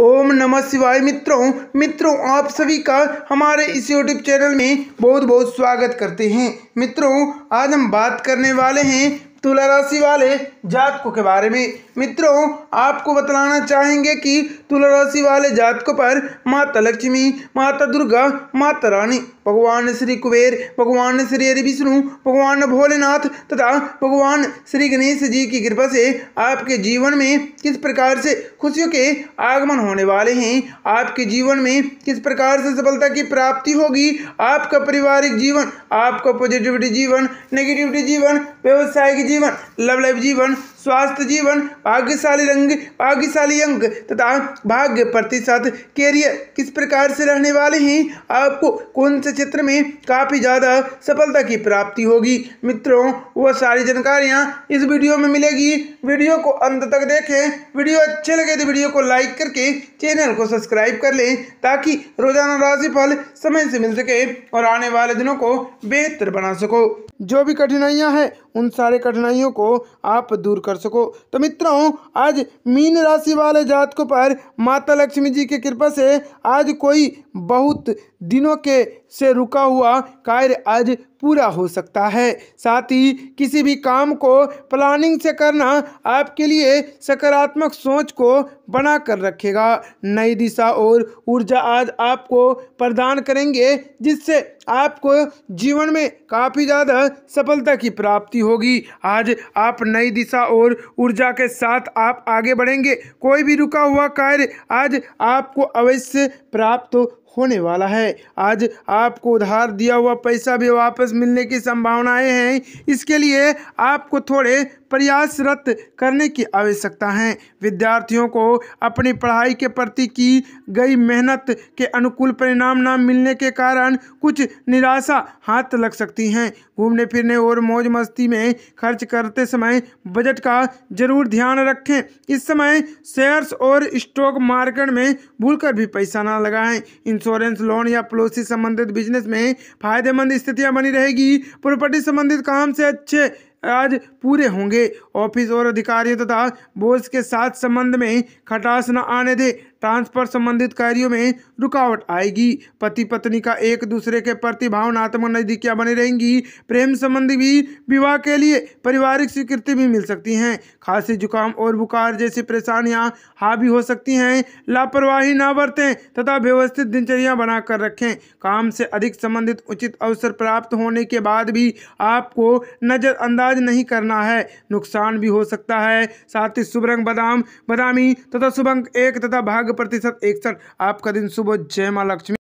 ओम नमः शिवाय मित्रों मित्रों आप सभी का हमारे इस यूट्यूब चैनल में बहुत बहुत स्वागत करते हैं मित्रों आज हम बात करने वाले हैं तुला राशि वाले जातकों के बारे में मित्रों आपको बतलाना चाहेंगे कि तुला राशि वाले जातकों पर माता लक्ष्मी माता दुर्गा माता रानी भगवान श्री कुबेर भगवान श्री हरि विष्णु भगवान भोलेनाथ तथा भगवान श्री गणेश जी की कृपा से आपके जीवन में किस प्रकार से खुशियों के आगमन होने वाले हैं आपके जीवन में किस प्रकार से सफलता की प्राप्ति होगी आपका पारिवारिक जीवन आपका पॉजिटिविटी जीवन नेगेटिविटी जीवन व्यवसाय की जीवन लव लाइफ जीवन स्वास्थ्य जीवन भाग्यशाली रंग भाग्यशाली अंक तथा भाग्य प्रतिशत कैरियर किस प्रकार से रहने वाले हैं आपको कौन से क्षेत्र में काफ़ी ज़्यादा सफलता की प्राप्ति होगी मित्रों वह सारी जानकारियाँ इस वीडियो में मिलेगी वीडियो को अंत तक देखें वीडियो अच्छे लगे तो वीडियो को लाइक करके चैनल को सब्सक्राइब कर लें ताकि रोजाना राशिफल समय से मिल सके और आने वाले दिनों को बेहतर बना सको जो भी कठिनाइयाँ हैं उन सारे कठिनाइयों को आप दूर कर सको तो मित्रों आज मीन राशि वाले जातकों पर माता लक्ष्मी जी की कृपा से आज कोई बहुत दिनों के से रुका हुआ कार्य आज पूरा हो सकता है साथ ही किसी भी काम को प्लानिंग से करना आपके लिए सकारात्मक सोच को बना कर रखेगा नई दिशा और ऊर्जा आज आपको प्रदान करेंगे जिससे आपको जीवन में काफ़ी ज़्यादा सफलता की प्राप्ति होगी आज आप नई दिशा और ऊर्जा के साथ आप आगे बढ़ेंगे कोई भी रुका हुआ कार्य आज आपको अवश्य प्राप्त होने वाला है आज आपको उधार दिया हुआ पैसा भी वापस मिलने की संभावनाएं हैं इसके लिए आपको थोड़े प्रयासरत करने की आवश्यकता है विद्यार्थियों को अपनी पढ़ाई के प्रति की गई मेहनत के अनुकूल परिणाम न मिलने के कारण कुछ निराशा हाथ लग सकती हैं घूमने फिरने और मौज मस्ती में खर्च करते समय बजट का जरूर ध्यान रखें इस समय शेयर्स और स्टॉक मार्केट में भूलकर भी पैसा ना लगाएं इन इंश्योरेंस लोन या पॉलिसी संबंधित बिजनेस में फायदेमंद स्थितियां बनी रहेगी प्रॉपर्टी संबंधित काम से अच्छे आज पूरे होंगे ऑफिस और अधिकारियों तथा बोस के साथ संबंध में खटास न आने दे ट्रांसफर संबंधित कार्यों में रुकावट आएगी पति पत्नी का एक दूसरे के प्रति भावनात्मक नजदीकियाँ बनी रहेंगी प्रेम संबंधी भी विवाह के लिए पारिवारिक स्वीकृति भी मिल सकती हैं खांसी जुकाम और बुखार जैसी परेशानियाँ हावी हो सकती हैं लापरवाही ना बरतें तथा व्यवस्थित दिनचर्या बनाकर रखें काम से अधिक संबंधित उचित अवसर प्राप्त होने के बाद भी आपको नज़रअंदाज इलाज नहीं करना है नुकसान भी हो सकता है साथ ही शुभ रंग बदाम बदामी तथा शुभ अंक एक तथा भाग प्रतिशत इकसठ आपका दिन शुभ जय माँ लक्ष्मी